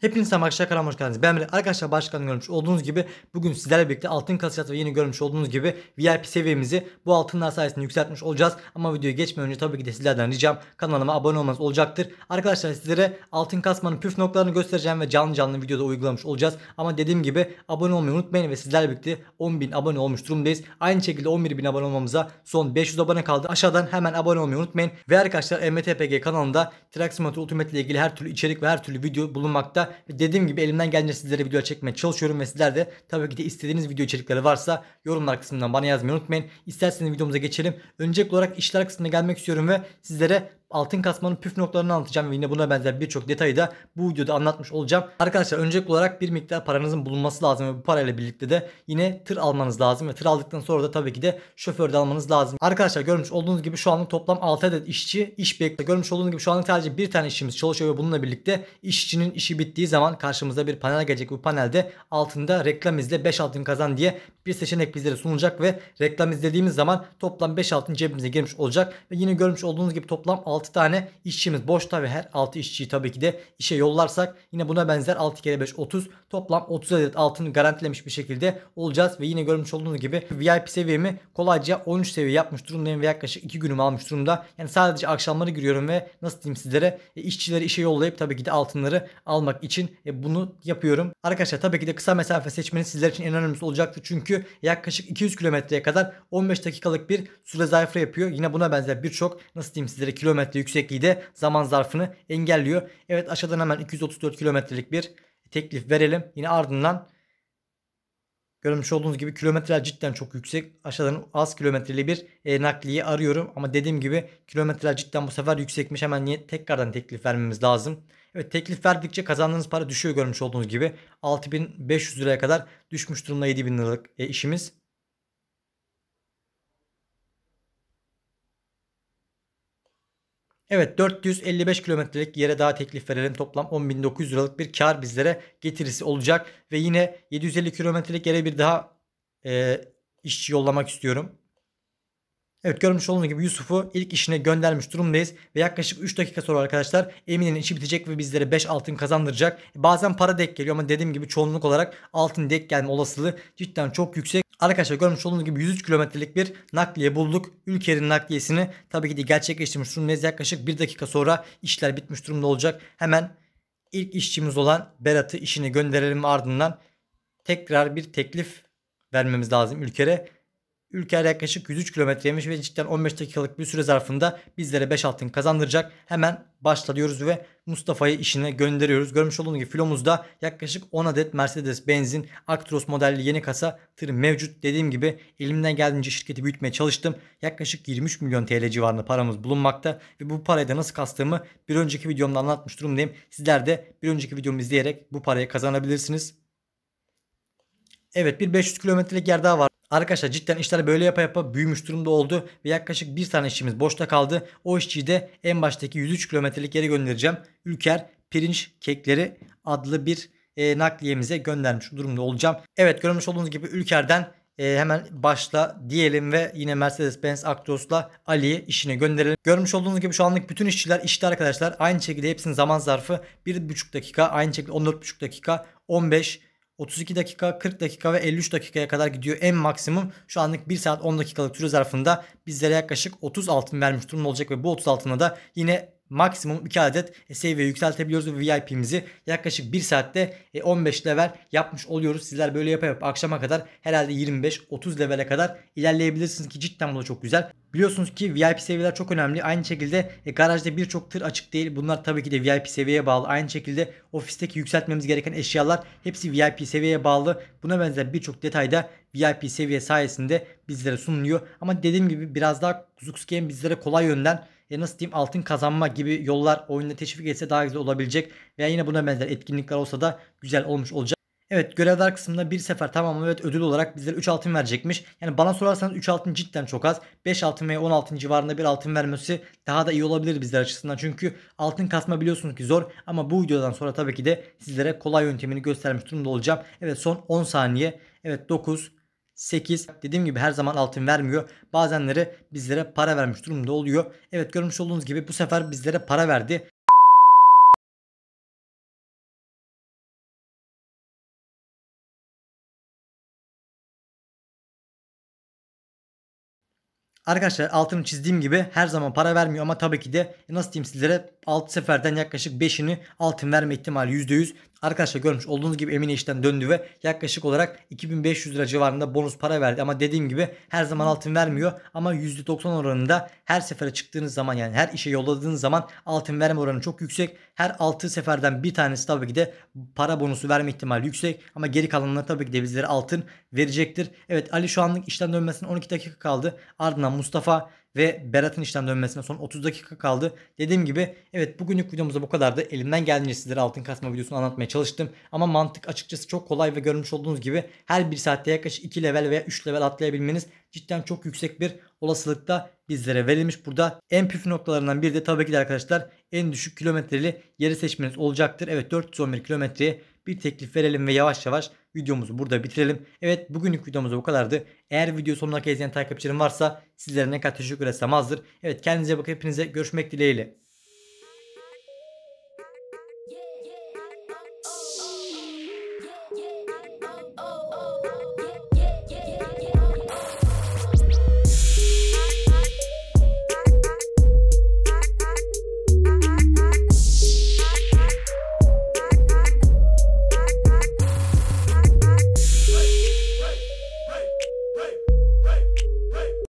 Hepiniz tam arkadaşlar hoş geldiniz. Ben Melih. Arkadaşlar başkan görmüş olduğunuz gibi bugün sizlerle birlikte altın kasiyatı ve yeni görmüş olduğunuz gibi VIP seviyemizi bu altınlar sayesinde yükseltmiş olacağız. Ama videoyu geçmeden önce tabii ki de sizlerden ricam kanalıma abone olmanız olacaktır. Arkadaşlar sizlere altın kasmanın püf noktalarını göstereceğim ve canlı canlı videoda uygulamış olacağız. Ama dediğim gibi abone olmayı unutmayın ve sizlerle birlikte 10.000 abone olmuş durumdayız. Aynı şekilde 11.000 abone olmamıza son 500 abone kaldı. Aşağıdan hemen abone olmayı unutmayın. Ve arkadaşlar MTPG kanalında Traximate Ultimate ile ilgili her türlü içerik ve her türlü video bulunmakta dediğim gibi elimden gelince sizlere video çekmeye çalışıyorum ve sizler de tabii ki de istediğiniz video içerikleri varsa yorumlar kısmından bana yazmayı unutmayın. İsterseniz videomuza geçelim. Öncelikli olarak işler kısmına gelmek istiyorum ve sizlere altın kasmanın püf noktalarını anlatacağım ve yine buna benzer birçok detayı da bu videoda anlatmış olacağım. Arkadaşlar öncelikli olarak bir miktar paranızın bulunması lazım ve bu parayla birlikte de yine tır almanız lazım ve tır aldıktan sonra da tabii ki de şoför de almanız lazım. Arkadaşlar görmüş olduğunuz gibi şu anlık toplam 6 adet işçi iş bekliyor. Görmüş olduğunuz gibi şu anlık sadece bir tane işçimiz çalışıyor ve bununla birlikte işçinin işi bittiği zaman karşımıza bir panel gelecek. Bu panelde altında reklam izle 5 altın kazan diye bir seçenek bizlere sunulacak ve reklam izlediğimiz zaman toplam 5 altın cebimize girmiş olacak ve yine görmüş olduğunuz gibi toplam 6 tane işçimiz boş tabi her 6 işçiyi tabii ki de işe yollarsak yine buna benzer 6 kere 5 30 toplam 30 adet altını garantilemiş bir şekilde olacağız ve yine görmüş olduğunuz gibi VIP seviyemi kolayca 13 seviye yapmış durumdayım ve yaklaşık 2 günümü almış durumda. Yani sadece akşamları giriyorum ve nasıl diyeyim sizlere e, işçileri işe yollayıp tabii ki de altınları almak için e, bunu yapıyorum. Arkadaşlar tabii ki de kısa mesafe seçmeniz sizler için en önemlisi olacaktır. Çünkü yaklaşık 200 kilometreye kadar 15 dakikalık bir süre zarfı yapıyor. Yine buna benzer birçok nasıl diyeyim sizlere kilometre kilometre yüksekliği zaman zarfını engelliyor. Evet aşağıdan hemen 234 kilometrelik bir teklif verelim. Yine ardından görmüş olduğunuz gibi kilometreler cidden çok yüksek. Aşağıdan az kilometreli bir e, nakliye arıyorum. Ama dediğim gibi kilometreler cidden bu sefer yüksekmiş. Hemen niye tekrardan teklif vermemiz lazım. Evet teklif verdikçe kazandığınız para düşüyor görmüş olduğunuz gibi. 6500 liraya kadar düşmüş durumda 7000 liralık e, işimiz. Evet 455 kilometrelik yere daha teklif verelim. Toplam 10.900 liralık bir kar bizlere getirisi olacak. Ve yine 750 kilometrelik yere bir daha e, işçi yollamak istiyorum. Evet görmüş olduğunuz gibi Yusuf'u ilk işine göndermiş durumdayız. Ve yaklaşık 3 dakika sonra arkadaşlar Emin'in işi bitecek ve bizlere 5 altın kazandıracak. Bazen para denk geliyor ama dediğim gibi çoğunluk olarak altın denk gelme olasılığı cidden çok yüksek. Arkadaşlar görmüş olduğunuz gibi 103 kilometrelik bir nakliye bulduk. Ülker'in nakliyesini tabii ki de gerçekleştirmiş durumdayız. Yaklaşık bir dakika sonra işler bitmiş durumda olacak. Hemen ilk işçimiz olan Berat'ı işini gönderelim ardından tekrar bir teklif vermemiz lazım Ülker'e. Ülkeye yaklaşık 103 kilometreymiş ve cidden 15 dakikalık bir süre zarfında bizlere 5 altın kazandıracak. Hemen başlıyoruz ve Mustafa'yı işine gönderiyoruz. Görmüş olduğunuz gibi filomuzda yaklaşık 10 adet Mercedes benzin Actros modelli yeni kasa tır mevcut. Dediğim gibi elimden geldiğince şirketi büyütmeye çalıştım. Yaklaşık 23 milyon TL civarında paramız bulunmakta ve bu parayı da nasıl kastığımı bir önceki videomda anlatmış durumdayım. Sizler de bir önceki videomu izleyerek bu parayı kazanabilirsiniz. Evet bir 500 kilometrelik yer daha var. Arkadaşlar cidden işler böyle yapa yapa büyümüş durumda oldu ve yaklaşık bir tane işimiz boşta kaldı. O işçiyi de en baştaki 103 kilometrelik yere göndereceğim. Ülker pirinç kekleri adlı bir e, nakliyemize göndermiş durumda olacağım. Evet görmüş olduğunuz gibi Ülker'den e, hemen başla diyelim ve yine Mercedes-Benz Actros'la Ali'yi işine gönderelim. Görmüş olduğunuz gibi şu anlık bütün işçiler işte arkadaşlar. Aynı şekilde hepsinin zaman zarfı 1,5 dakika, aynı şekilde 14,5 dakika, 15 32 dakika, 40 dakika ve 53 dakikaya kadar gidiyor en maksimum. Şu anlık 1 saat 10 dakikalık süre zarfında bizlere yaklaşık 30 altın vermiş durumda olacak ve bu 30 altına da yine maksimum 2 adet e, seviye yükseltebiliyoruz ve VIP'mizi yaklaşık 1 saatte 15 e, level yapmış oluyoruz. Sizler böyle yapa yap akşama kadar herhalde 25-30 levele kadar ilerleyebilirsiniz ki cidden bu da çok güzel. Biliyorsunuz ki VIP seviyeler çok önemli. Aynı şekilde e, garajda birçok tır açık değil. Bunlar tabii ki de VIP seviyeye bağlı. Aynı şekilde ofisteki yükseltmemiz gereken eşyalar hepsi VIP seviyeye bağlı. Buna benzer birçok detayda VIP seviye sayesinde bizlere sunuluyor. Ama dediğim gibi biraz daha Zux Game bizlere kolay yönden e nasıl diyeyim altın kazanma gibi yollar oyunda teşvik etse daha güzel olabilecek. Veya yine buna benzer etkinlikler olsa da güzel olmuş olacak. Evet görevler kısmında bir sefer tamam evet ödül olarak bizlere 3 altın verecekmiş. Yani bana sorarsanız 3 altın cidden çok az. 5 altın veya 10 altın civarında bir altın vermesi daha da iyi olabilir bizler açısından. Çünkü altın kasma biliyorsunuz ki zor ama bu videodan sonra tabii ki de sizlere kolay yöntemini göstermiş durumda olacağım. Evet son 10 saniye. Evet 9 8. Dediğim gibi her zaman altın vermiyor. Bazenleri bizlere para vermiş durumda oluyor. Evet görmüş olduğunuz gibi bu sefer bizlere para verdi. Arkadaşlar altını çizdiğim gibi her zaman para vermiyor ama tabii ki de e, nasıl diyeyim sizlere 6 seferden yaklaşık 5'ini altın verme ihtimali %100. Arkadaşlar görmüş olduğunuz gibi Emine işten döndü ve yaklaşık olarak 2500 lira civarında bonus para verdi. Ama dediğim gibi her zaman altın vermiyor ama %90 oranında her sefere çıktığınız zaman yani her işe yolladığınız zaman altın verme oranı çok yüksek. Her 6 seferden bir tanesi tabii ki de para bonusu verme ihtimali yüksek. Ama geri kalanlar tabii ki de bizlere altın verecektir. Evet Ali şu anlık işten dönmesine 12 dakika kaldı. Ardından Mustafa ve Berat'ın işten dönmesine son 30 dakika kaldı. Dediğim gibi evet bugünlük videomuzda bu kadardı. Elimden geldiğince sizlere altın kasma videosunu anlatmaya çalıştım. Ama mantık açıkçası çok kolay ve görmüş olduğunuz gibi her bir saatte yaklaşık 2 level veya 3 level atlayabilmeniz cidden çok yüksek bir olasılıkta bizlere verilmiş. Burada en püf noktalarından biri de tabii ki de arkadaşlar en düşük kilometreli yeri seçmeniz olacaktır. Evet 411 kilometreye bir teklif verelim ve yavaş yavaş videomuzu burada bitirelim. Evet bugünlük videomuz bu kadardı. Eğer video sonuna kadar izleyen takipçilerim varsa sizlere ne kadar teşekkür etsem azdır. Evet kendinize bakın hepinize görüşmek dileğiyle.